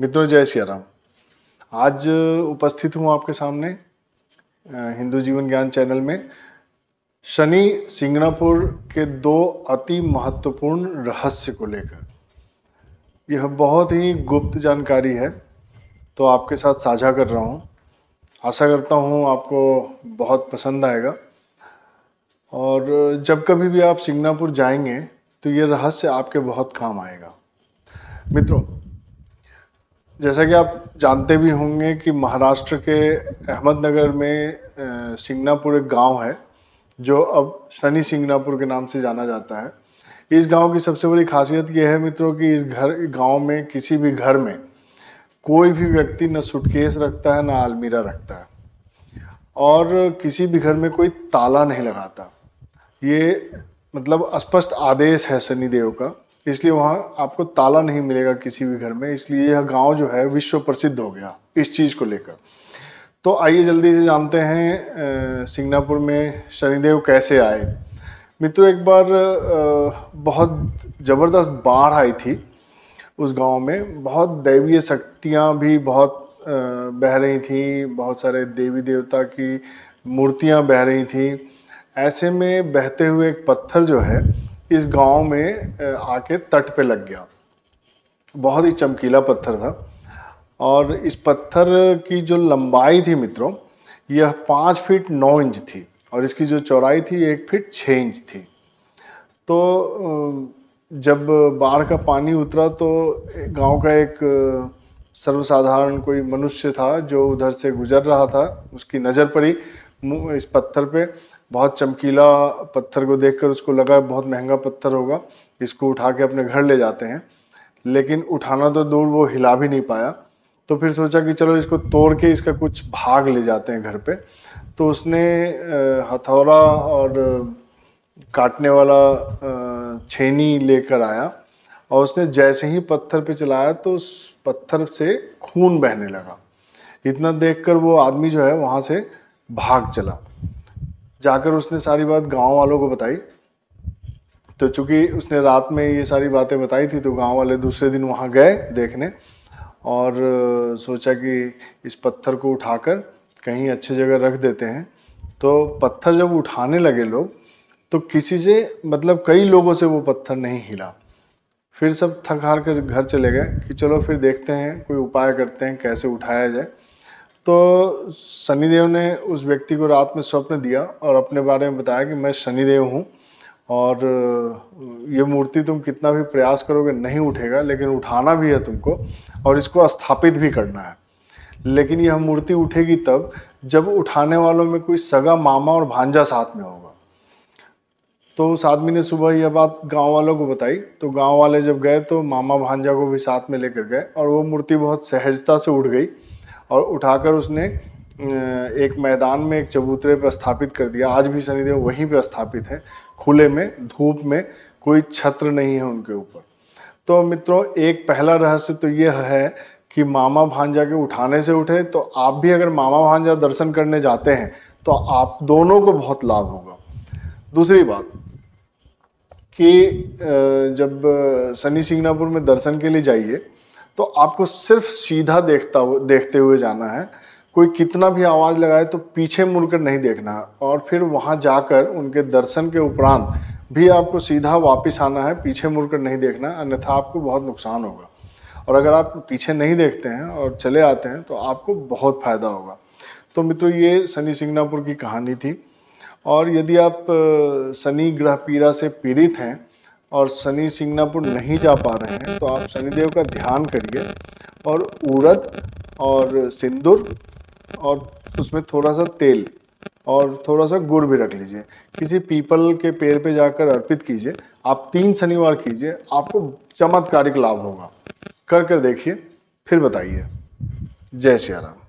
मित्रों जय सिया राम आज उपस्थित हूँ आपके सामने हिंदू जीवन ज्ञान चैनल में शनि सिंगणापुर के दो अति महत्वपूर्ण रहस्य को लेकर यह बहुत ही गुप्त जानकारी है तो आपके साथ साझा कर रहा हूँ आशा करता हूँ आपको बहुत पसंद आएगा और जब कभी भी आप सिंगनापुर जाएंगे तो ये रहस्य आपके बहुत काम आएगा मित्रों जैसा कि आप जानते भी होंगे कि महाराष्ट्र के अहमदनगर में सिंगनापुर एक गांव है जो अब सनी सिंगनापुर के नाम से जाना जाता है इस गांव की सबसे बड़ी खासियत यह है मित्रों कि इस घर गांव में किसी भी घर में कोई भी व्यक्ति न सुटकेस रखता है ना आलमीरा रखता है और किसी भी घर में कोई ताला नहीं लगाता ये मतलब स्पष्ट आदेश है शनिदेव का इसलिए वहाँ आपको ताला नहीं मिलेगा किसी भी घर में इसलिए यह गांव जो है विश्व प्रसिद्ध हो गया इस चीज़ को लेकर तो आइए जल्दी से जानते हैं सिंगनापुर में शनिदेव कैसे आए मित्रों एक बार बहुत ज़बरदस्त बाढ़ आई थी उस गांव में बहुत दैवीय शक्तियाँ भी बहुत बह रही थी बहुत सारे देवी देवता की मूर्तियाँ बह रही थी ऐसे में बहते हुए एक पत्थर जो है इस गांव में आके तट पे लग गया बहुत ही चमकीला पत्थर था और इस पत्थर की जो लंबाई थी मित्रों यह पाँच फीट नौ इंच थी और इसकी जो चौड़ाई थी एक फीट छः इंच थी तो जब बाढ़ का पानी उतरा तो गांव का एक सर्वसाधारण कोई मनुष्य था जो उधर से गुजर रहा था उसकी नज़र पड़ी इस पत्थर पे बहुत चमकीला पत्थर को देखकर उसको लगा बहुत महंगा पत्थर होगा इसको उठा के अपने घर ले जाते हैं लेकिन उठाना तो दूर वो हिला भी नहीं पाया तो फिर सोचा कि चलो इसको तोड़ के इसका कुछ भाग ले जाते हैं घर पे तो उसने हथौड़ा और काटने वाला छेनी लेकर आया और उसने जैसे ही पत्थर पे चलाया तो उस पत्थर से खून बहने लगा इतना देखकर वो आदमी जो है वहाँ से भाग चला जाकर उसने सारी बात गांव वालों को बताई तो चूंकि उसने रात में ये सारी बातें बताई थी तो गांव वाले दूसरे दिन वहाँ गए देखने और सोचा कि इस पत्थर को उठाकर कहीं अच्छी जगह रख देते हैं तो पत्थर जब उठाने लगे लोग तो किसी से मतलब कई लोगों से वो पत्थर नहीं हिला फिर सब थक हार कर घर चले गए कि चलो फिर देखते हैं कोई उपाय करते हैं कैसे उठाया जाए तो शनिदेव ने उस व्यक्ति को रात में स्वप्न दिया और अपने बारे में बताया कि मैं शनिदेव हूँ और ये मूर्ति तुम कितना भी प्रयास करोगे नहीं उठेगा लेकिन उठाना भी है तुमको और इसको स्थापित भी करना है लेकिन यह मूर्ति उठेगी तब जब उठाने वालों में कोई सगा मामा और भांजा साथ में होगा तो उस आदमी ने सुबह यह बात गांव वालों को बताई तो गांव वाले जब गए तो मामा भांजा को भी साथ में लेकर गए और वो मूर्ति बहुत सहजता से उठ गई और उठाकर उसने एक मैदान में एक चबूतरे पर स्थापित कर दिया आज भी शनिदेव वहीं पर स्थापित हैं खुले में धूप में कोई छत्र नहीं है उनके ऊपर तो मित्रों एक पहला रहस्य तो यह है कि मामा भांजा के उठाने से उठे तो आप भी अगर मामा भांजा दर्शन करने जाते हैं तो आप दोनों को बहुत लाभ होगा दूसरी बात कि जब सनी सिंगनापुर में दर्शन के लिए जाइए तो आपको सिर्फ सीधा देखता हुए देखते हुए जाना है कोई कितना भी आवाज़ लगाए तो पीछे मुड़कर नहीं देखना है और फिर वहाँ जाकर उनके दर्शन के उपरांत भी आपको सीधा वापस आना है पीछे मुड़कर नहीं देखना अन्यथा आपको बहुत नुकसान होगा और अगर आप पीछे नहीं देखते हैं और चले आते हैं तो आपको बहुत फ़ायदा होगा तो मित्रों ये सनी सिंगनापुर की कहानी थी और यदि आप शनि ग्रह पीड़ा से पीड़ित हैं और शनि सिंगनापुर नहीं जा पा रहे हैं तो आप शनिदेव का ध्यान करिए और उड़द और सिंदूर और उसमें थोड़ा सा तेल और थोड़ा सा गुड़ भी रख लीजिए किसी पीपल के पेड़ पे जाकर अर्पित कीजिए आप तीन शनिवार कीजिए आपको चमत्कारिक लाभ होगा कर कर देखिए फिर बताइए जय सिया राम